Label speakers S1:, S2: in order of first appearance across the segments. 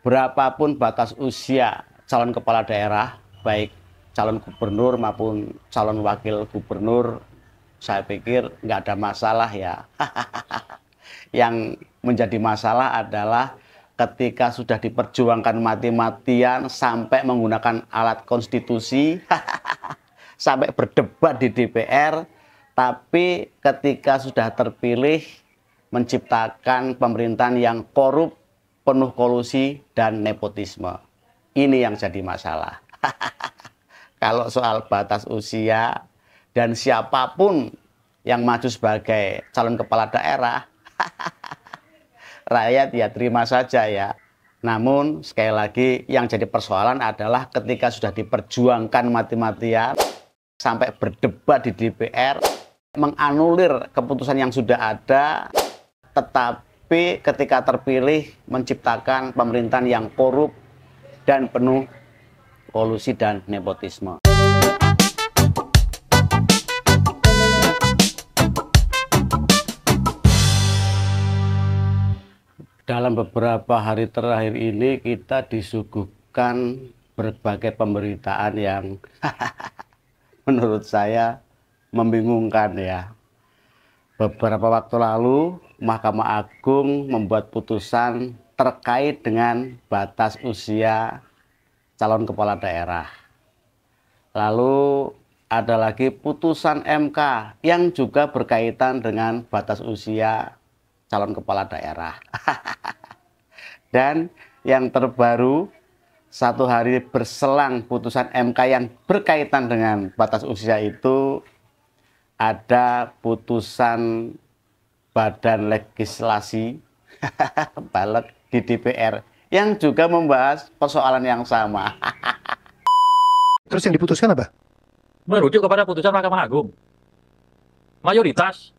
S1: berapapun batas usia calon kepala daerah, baik calon gubernur maupun calon wakil gubernur, saya pikir nggak ada masalah ya. yang menjadi masalah adalah ketika sudah diperjuangkan mati-matian sampai menggunakan alat konstitusi, sampai berdebat di DPR, tapi ketika sudah terpilih menciptakan pemerintahan yang korup, penuh kolusi dan nepotisme. Ini yang jadi masalah. Kalau soal batas usia dan siapapun yang maju sebagai calon kepala daerah, rakyat ya terima saja ya. Namun sekali lagi yang jadi persoalan adalah ketika sudah diperjuangkan mati-matian sampai berdebat di DPR menganulir keputusan yang sudah ada tetap PDIP ketika terpilih menciptakan pemerintahan yang korup dan penuh kolusi dan nepotisme. Dalam beberapa hari terakhir ini kita disuguhkan berbagai pemberitaan yang menurut saya membingungkan ya. Beberapa waktu lalu Mahkamah Agung membuat putusan terkait dengan batas usia calon kepala daerah. Lalu ada lagi putusan MK yang juga berkaitan dengan batas usia calon kepala daerah. Dan yang terbaru satu hari berselang putusan MK yang berkaitan dengan batas usia itu ada putusan Badan Legislasi Balek di DPR yang juga membahas persoalan yang sama.
S2: Terus yang diputuskan apa?
S1: Merujuk kepada putusan Mahkamah Agung. Mayoritas.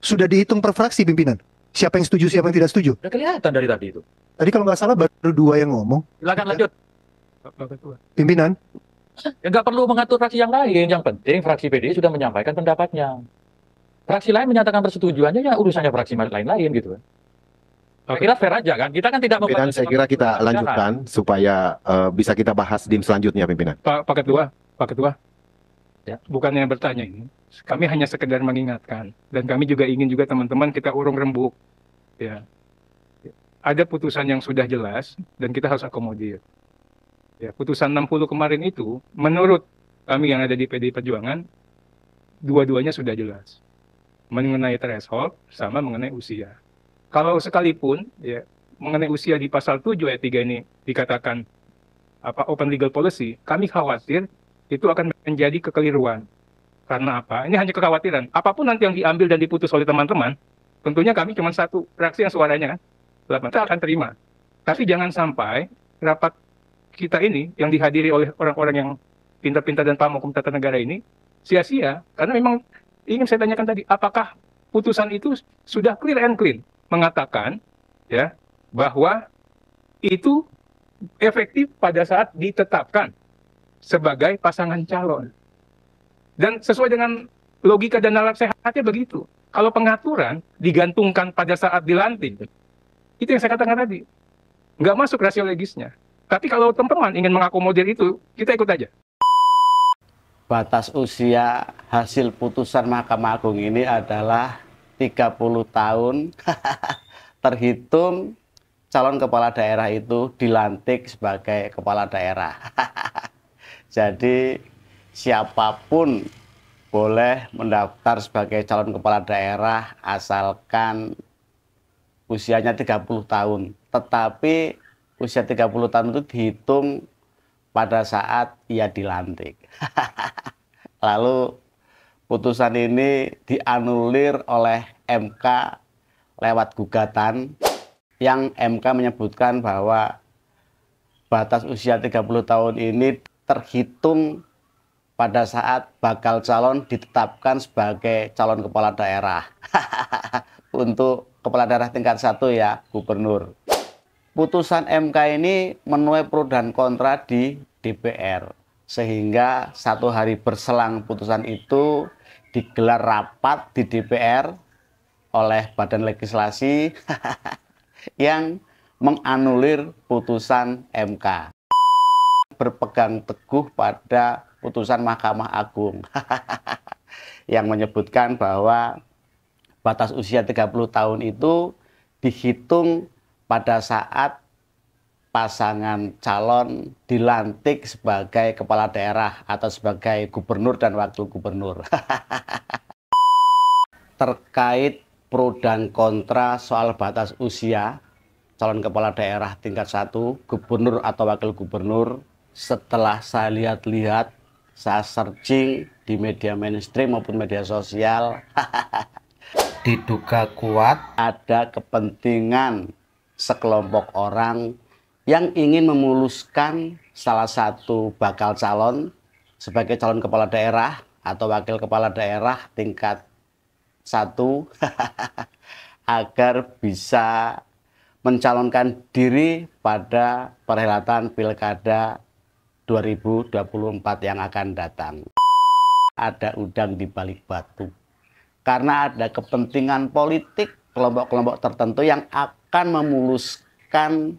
S2: Sudah dihitung per fraksi pimpinan? Siapa yang setuju, siapa yang tidak setuju? Sudah kelihatan dari tadi itu. Tadi kalau nggak salah baru dua yang ngomong. Silakan lanjut. Pimpinan. Ya nggak perlu mengatur fraksi yang lain. Yang penting fraksi PD sudah menyampaikan pendapatnya fraksi lain menyatakan persetujuannya ya urusannya fraksi lain-lain gitu kan. Okay. Kira fair aja kan. Kita kan tidak pimpinan saya kira kita lanjutkan supaya uh, bisa kita bahas di selanjutnya pimpinan. Pak Pak Ketua, Pak Ketua. Ya. yang bertanya ini. Kami hanya sekedar mengingatkan dan kami juga ingin juga teman-teman kita urung rembuk. Ya. Ada putusan yang sudah jelas dan kita harus akomodir. Ya, putusan 60 kemarin itu menurut kami yang ada di PD Perjuangan dua-duanya sudah jelas mengenai threshold sama mengenai usia. Kalau sekalipun ya mengenai usia di pasal 7 ayat 3 ini dikatakan apa open legal policy, kami khawatir itu akan menjadi kekeliruan. Karena apa? Ini hanya kekhawatiran. Apapun nanti yang diambil dan diputus oleh teman-teman, tentunya kami cuma satu reaksi yang suaranya kan. Kita akan terima. Tapi jangan sampai rapat kita ini yang dihadiri oleh orang-orang yang pintar-pintar dan paham hukum tata negara ini sia-sia karena memang ingin saya tanyakan tadi, apakah putusan itu sudah clear and clean mengatakan ya bahwa itu efektif pada saat ditetapkan sebagai pasangan calon. Dan sesuai dengan logika dan nalar sehatnya begitu. Kalau pengaturan digantungkan pada saat dilantik, itu yang saya katakan tadi. Nggak masuk rasio legisnya. Tapi kalau teman-teman ingin mengakomodir itu, kita ikut aja
S1: batas usia hasil putusan Mahkamah Agung ini adalah 30 tahun terhitung calon kepala daerah itu dilantik sebagai kepala daerah. Jadi siapapun boleh mendaftar sebagai calon kepala daerah asalkan usianya 30 tahun. Tetapi usia 30 tahun itu dihitung pada saat ia dilantik. Lalu putusan ini dianulir oleh MK lewat gugatan yang MK menyebutkan bahwa batas usia 30 tahun ini terhitung pada saat bakal calon ditetapkan sebagai calon kepala daerah. Untuk kepala daerah tingkat satu ya, gubernur putusan MK ini menuai pro dan kontra di DPR sehingga satu hari berselang putusan itu digelar rapat di DPR oleh Badan Legislasi yang menganulir putusan MK berpegang teguh pada putusan Mahkamah Agung yang menyebutkan bahwa batas usia 30 tahun itu dihitung pada saat pasangan calon dilantik sebagai kepala daerah atau sebagai gubernur dan wakil gubernur. Terkait pro dan kontra soal batas usia calon kepala daerah tingkat satu gubernur atau wakil gubernur, setelah saya lihat-lihat, saya searching di media mainstream maupun media sosial, diduga kuat ada kepentingan sekelompok orang yang ingin memuluskan salah satu bakal calon sebagai calon kepala daerah atau wakil kepala daerah tingkat satu agar bisa mencalonkan diri pada perhelatan pilkada 2024 yang akan datang. Ada udang di balik batu. Karena ada kepentingan politik kelompok-kelompok tertentu yang akan memuluskan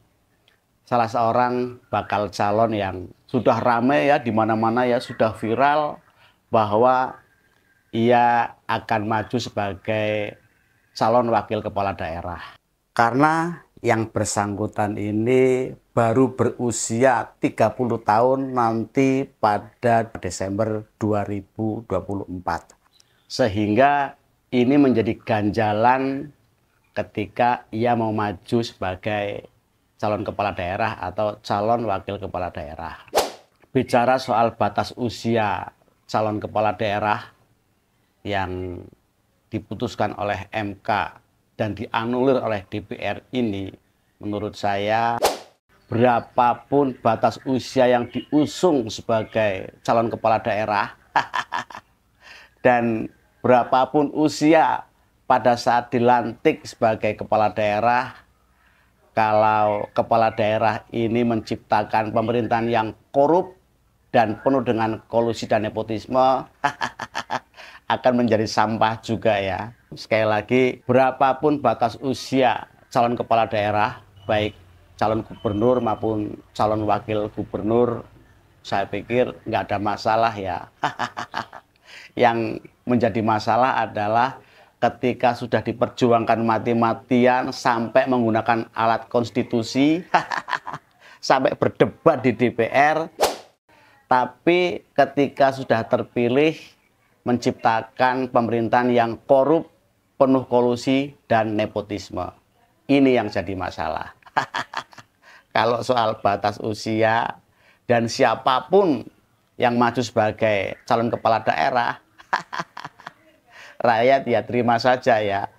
S1: salah seorang bakal calon yang sudah rame ya di mana-mana ya sudah viral bahwa ia akan maju sebagai calon wakil kepala daerah. Karena yang bersangkutan ini baru berusia 30 tahun nanti pada Desember 2024. Sehingga ini menjadi ganjalan ketika ia mau maju sebagai calon kepala daerah atau calon wakil kepala daerah. Bicara soal batas usia calon kepala daerah yang diputuskan oleh MK dan dianulir oleh DPR ini, menurut saya berapapun batas usia yang diusung sebagai calon kepala daerah dan berapapun usia pada saat dilantik sebagai kepala daerah kalau kepala daerah ini menciptakan pemerintahan yang korup dan penuh dengan kolusi dan nepotisme akan menjadi sampah juga ya. Sekali lagi, berapapun batas usia calon kepala daerah, baik calon gubernur maupun calon wakil gubernur, saya pikir nggak ada masalah ya. Yang menjadi masalah adalah ketika sudah diperjuangkan mati-matian sampai menggunakan alat konstitusi, sampai berdebat di DPR, tapi ketika sudah terpilih menciptakan pemerintahan yang korup, penuh kolusi dan nepotisme. Ini yang jadi masalah. Kalau soal batas usia dan siapapun yang maju sebagai calon kepala daerah, rakyat ya terima saja ya